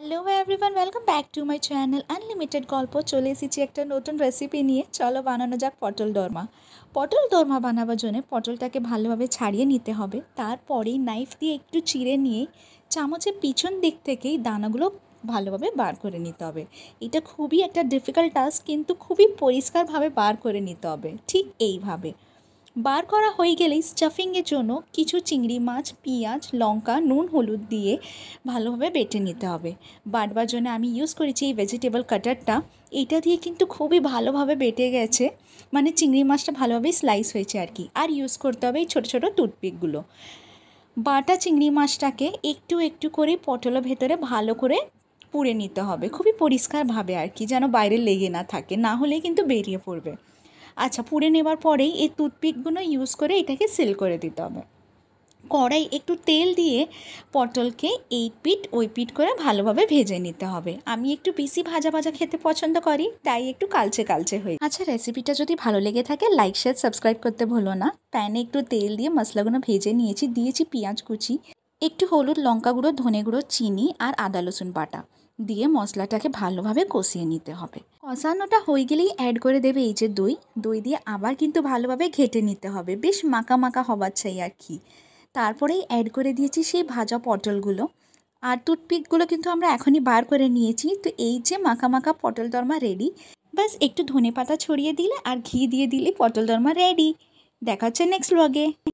hello everyone welcome back to my channel unlimited গল্প চলে এসেছি একটা নতুন রেসিপি নিয়ে চলো বানানো যাক পটল দরমা পটল দরমা বানাবার জন্য পটলটাকে ভালোভাবে ছাড়িয়ে নিতে হবে তারপরে নাইফ দিয়ে একটু চিড়ে নিয়ে চামচের পিছন দিক থেকেই দানাগুলো ভালোভাবে বার করে নিতে হবে এটা খুবই একটা ডিফিকাল্ট টাস্ক কিন্তু খুবই পরিষ্কারভাবে বার করে নিতে হবে ঠিক এইভাবে বার করা হয়ে গেলেই স্টাফিংয়ের জন্য কিছু চিংড়ি মাছ পেঁয়াজ লঙ্কা নুন হলুদ দিয়ে ভালোভাবে বেটে নিতে হবে বাটবার জন্য আমি ইউজ করেছি এই ভেজিটেবল কাটারটা এটা দিয়ে কিন্তু খুবই ভালোভাবে বেটে গেছে মানে চিংড়ি মাছটা ভালোভাবে স্লাইস হয়েছে আর কি আর ইউজ করতে হবে এই ছোটো ছোটো টুথপিকগুলো বাটা চিংড়ি মাছটাকে একটু একটু করে পটলের ভেতরে ভালো করে পুড়ে নিতে হবে খুবই পরিষ্কারভাবে আর কি যেন বাইরে লেগে না থাকে না হলে কিন্তু বেরিয়ে পড়বে আচ্ছা পুড়ে নেওয়ার পরেই এই টুথপিকগুলো ইউজ করে এটাকে সিল করে দিতে হবে কড়াই একটু তেল দিয়ে পটলকে এই পিট ওই পিট করে ভালোভাবে ভেজে নিতে হবে আমি একটু বেশি ভাজা ভাজা খেতে পছন্দ করি তাই একটু কালচে কালচে হই আচ্ছা রেসিপিটা যদি ভালো লেগে থাকে লাইক শেয়ার সাবস্ক্রাইব করতে ভুলো না প্যানে একটু তেল দিয়ে মশলাগুলো ভেজে নিয়েছি দিয়েছি পেঁয়াজ কুচি একটু হলুদ লঙ্কা গুঁড়ো ধনে গুঁড়ো চিনি আর আদা লসুন বাটা দিয়ে মশলাটাকে ভালোভাবে কষিয়ে নিতে হবে কষানোটা হয়ে গেলেই অ্যাড করে দেবে এই যে দই দই দিয়ে আবার কিন্তু ভালোভাবে ঘেটে নিতে হবে বেশ মাকা মাকা হবার চাই আর কি তারপরেই অ্যাড করে দিয়েছি সেই ভাজা পটলগুলো আর টুথপিকগুলো কিন্তু আমরা এখনই বার করে নিয়েছি তো এই যে মাখা মাখা পটল দরমা রেডি ব্যাস একটু ধনে পাতা ছড়িয়ে দিলে আর ঘি দিয়ে দিলে পটল দরমা রেডি দেখা হচ্ছে নেক্সট ব্লগে